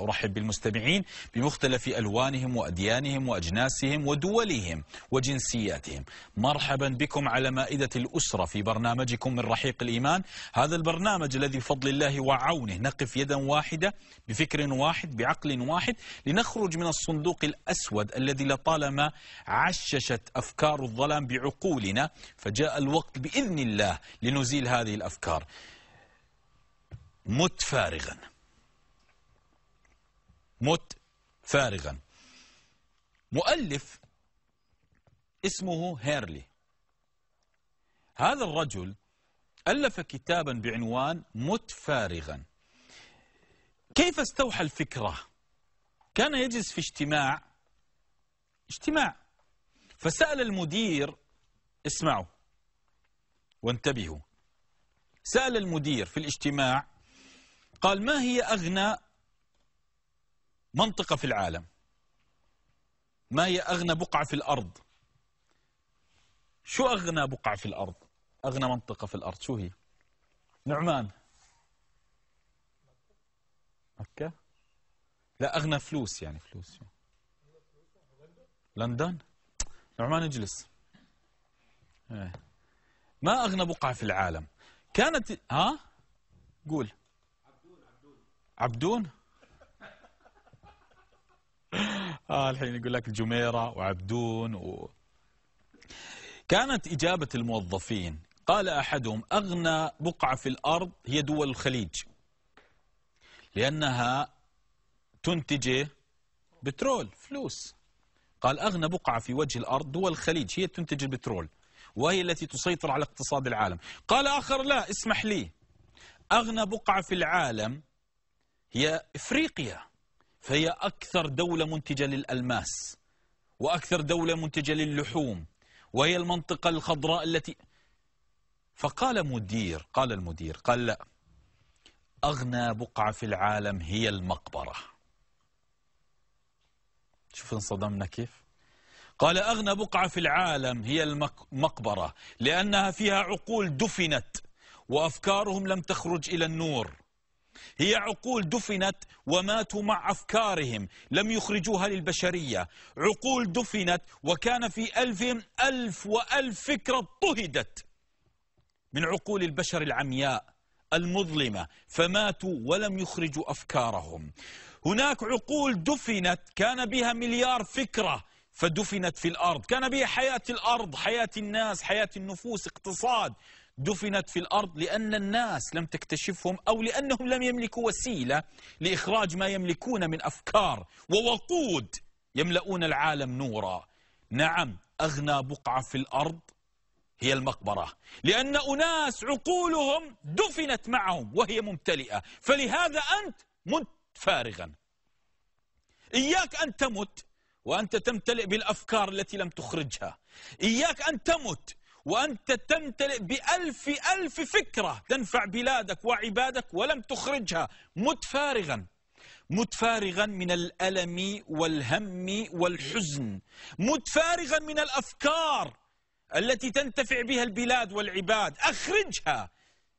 أرحب بالمستمعين بمختلف ألوانهم وأديانهم وأجناسهم ودولهم وجنسياتهم مرحبا بكم على مائدة الأسرة في برنامجكم من رحيق الإيمان هذا البرنامج الذي بفضل الله وعونه نقف يدا واحدة بفكر واحد بعقل واحد لنخرج من الصندوق الأسود الذي لطالما عششت أفكار الظلام بعقولنا فجاء الوقت بإذن الله لنزيل هذه الأفكار مت فارغاً مت فارغا مؤلف اسمه هيرلي هذا الرجل ألف كتابا بعنوان مت فارغا كيف استوحى الفكرة كان يجلس في اجتماع اجتماع فسأل المدير اسمعوا وانتبهوا سأل المدير في الاجتماع قال ما هي أغنى منطقة في العالم ما هي أغنى بقعة في الأرض شو أغنى بقعة في الأرض أغنى منطقة في الأرض شو هي نعمان مكة لا أغنى فلوس يعني فلوس لندن نعمان اجلس إيه. ما أغنى بقعة في العالم كانت ها قول عبدون عبدون آه الحين يقول لك الجميرة وعبدون و... كانت إجابة الموظفين قال أحدهم أغنى بقعة في الأرض هي دول الخليج لأنها تنتج بترول فلوس قال أغنى بقعة في وجه الأرض دول الخليج هي تنتج البترول وهي التي تسيطر على اقتصاد العالم قال آخر لا اسمح لي أغنى بقعة في العالم هي إفريقيا فهي أكثر دولة منتجة للألماس وأكثر دولة منتجة للحوم وهي المنطقة الخضراء التي فقال مدير قال المدير قال لا أغنى بقعة في العالم هي المقبرة شوف انصدمنا كيف قال أغنى بقعة في العالم هي المقبرة لأنها فيها عقول دفنت وأفكارهم لم تخرج إلى النور هي عقول دفنت وماتوا مع أفكارهم لم يخرجوها للبشرية عقول دفنت وكان في ألفهم ألف وألف فكرة اضطهدت من عقول البشر العمياء المظلمة فماتوا ولم يخرجوا أفكارهم هناك عقول دفنت كان بها مليار فكرة فدفنت في الأرض كان بها حياة الأرض حياة الناس حياة النفوس اقتصاد دفنت في الأرض لأن الناس لم تكتشفهم أو لأنهم لم يملكوا وسيلة لإخراج ما يملكون من أفكار ووقود يملؤون العالم نورا نعم أغنى بقعة في الأرض هي المقبرة لأن أناس عقولهم دفنت معهم وهي ممتلئة فلهذا أنت مت فارغا إياك أن تمت وأنت تمتلئ بالأفكار التي لم تخرجها إياك أن تمت وأنت تمتلئ بألف ألف فكرة تنفع بلادك وعبادك ولم تخرجها متفارغا متفارغا من الألم والهم والحزن متفارغا من الأفكار التي تنتفع بها البلاد والعباد أخرجها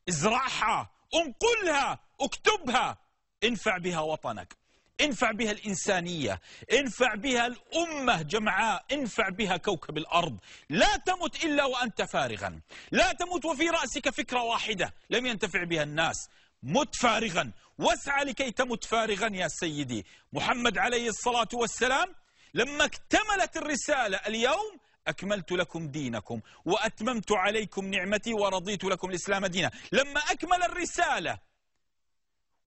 ازرعها انقلها اكتبها انفع بها وطنك انفع بها الإنسانية انفع بها الأمة جمعاء انفع بها كوكب الأرض لا تمت إلا وأنت فارغا لا تمت وفي رأسك فكرة واحدة لم ينتفع بها الناس مت فارغا واسعى لكي تمت فارغا يا سيدي محمد عليه الصلاة والسلام لما اكتملت الرسالة اليوم أكملت لكم دينكم وأتممت عليكم نعمتي ورضيت لكم الإسلام دينا لما أكمل الرسالة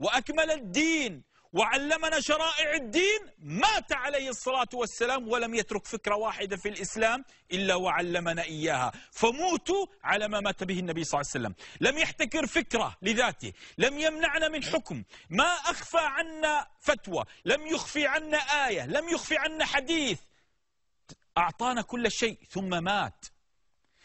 وأكمل الدين وعلمنا شرائع الدين مات عليه الصلاة والسلام ولم يترك فكرة واحدة في الإسلام إلا وعلمنا إياها فموتوا على ما مات به النبي صلى الله عليه وسلم لم يحتكر فكرة لذاته لم يمنعنا من حكم ما أخفى عنا فتوى لم يخفي عنا آية لم يخفي عنا حديث أعطانا كل شيء ثم مات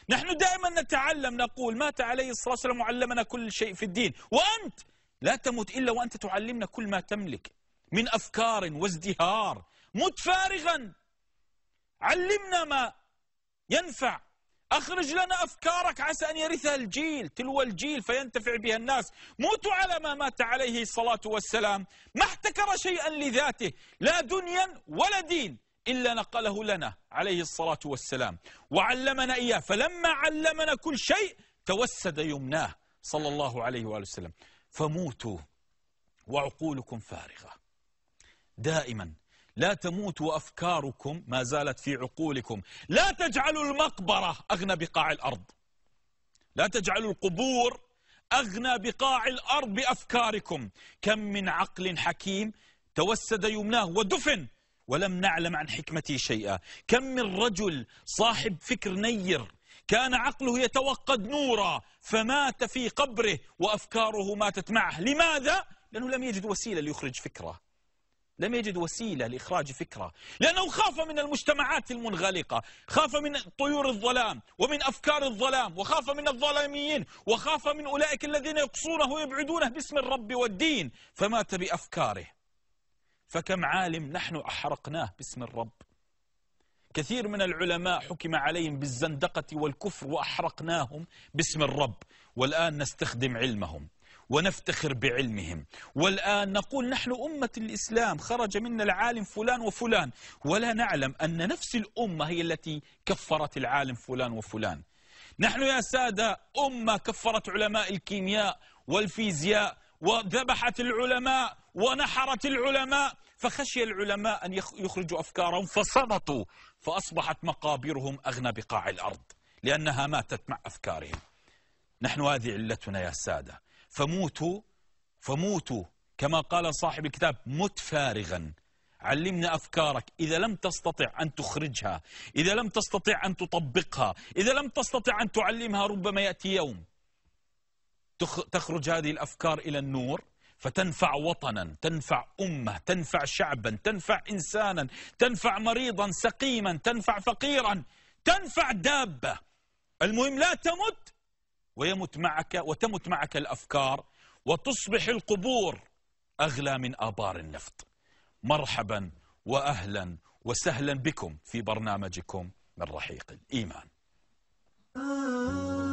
نحن دائما نتعلم نقول مات عليه الصلاة والسلام وعلمنا كل شيء في الدين وأنت لا تمت إلا وأنت تعلمنا كل ما تملك من أفكار وازدهار مت فارغا علمنا ما ينفع أخرج لنا أفكارك عسى أن يرثها الجيل تلو الجيل فينتفع بها الناس موتوا على ما مات عليه الصلاة والسلام ما احتكر شيئا لذاته لا دنيا ولا دين إلا نقله لنا عليه الصلاة والسلام وعلمنا إياه فلما علمنا كل شيء توسد يمناه صلى الله عليه وآله وسلم فموتوا وعقولكم فارغة دائما لا تموت وأفكاركم ما زالت في عقولكم لا تجعلوا المقبرة أغنى بقاع الأرض لا تجعلوا القبور أغنى بقاع الأرض بأفكاركم كم من عقل حكيم توسد يمناه ودفن ولم نعلم عن حكمته شيئا كم من رجل صاحب فكر نير كان عقله يتوقد نورا فمات في قبره وأفكاره ماتت معه لماذا؟ لأنه لم يجد وسيلة ليخرج فكره لم يجد وسيلة لإخراج فكرة لأنه خاف من المجتمعات المنغلقة خاف من طيور الظلام ومن أفكار الظلام وخاف من الظلاميين وخاف من أولئك الذين يقصونه ويبعدونه باسم الرب والدين فمات بأفكاره فكم عالم نحن أحرقناه باسم الرب كثير من العلماء حكم عليهم بالزندقة والكفر وأحرقناهم باسم الرب والآن نستخدم علمهم ونفتخر بعلمهم والآن نقول نحن أمة الإسلام خرج منا العالم فلان وفلان ولا نعلم أن نفس الأمة هي التي كفرت العالم فلان وفلان نحن يا سادة أمة كفرت علماء الكيمياء والفيزياء وذبحت العلماء ونحرت العلماء فخشي العلماء أن يخرجوا أفكارهم فصمتوا فأصبحت مقابرهم أغنى بقاع الأرض لأنها ماتت مع أفكارهم نحن هذه علتنا يا سادة فموتوا فموتوا كما قال صاحب الكتاب مت فارغا علمنا أفكارك إذا لم تستطع أن تخرجها إذا لم تستطع أن تطبقها إذا لم تستطع أن تعلمها ربما يأتي يوم تخرج هذه الأفكار إلى النور فتنفع وطنا تنفع أمة تنفع شعبا تنفع إنسانا تنفع مريضا سقيما تنفع فقيرا تنفع دابة المهم لا تمت ويمت معك وتمت معك الأفكار وتصبح القبور أغلى من آبار النفط مرحبا وأهلا وسهلا بكم في برنامجكم من رحيق الإيمان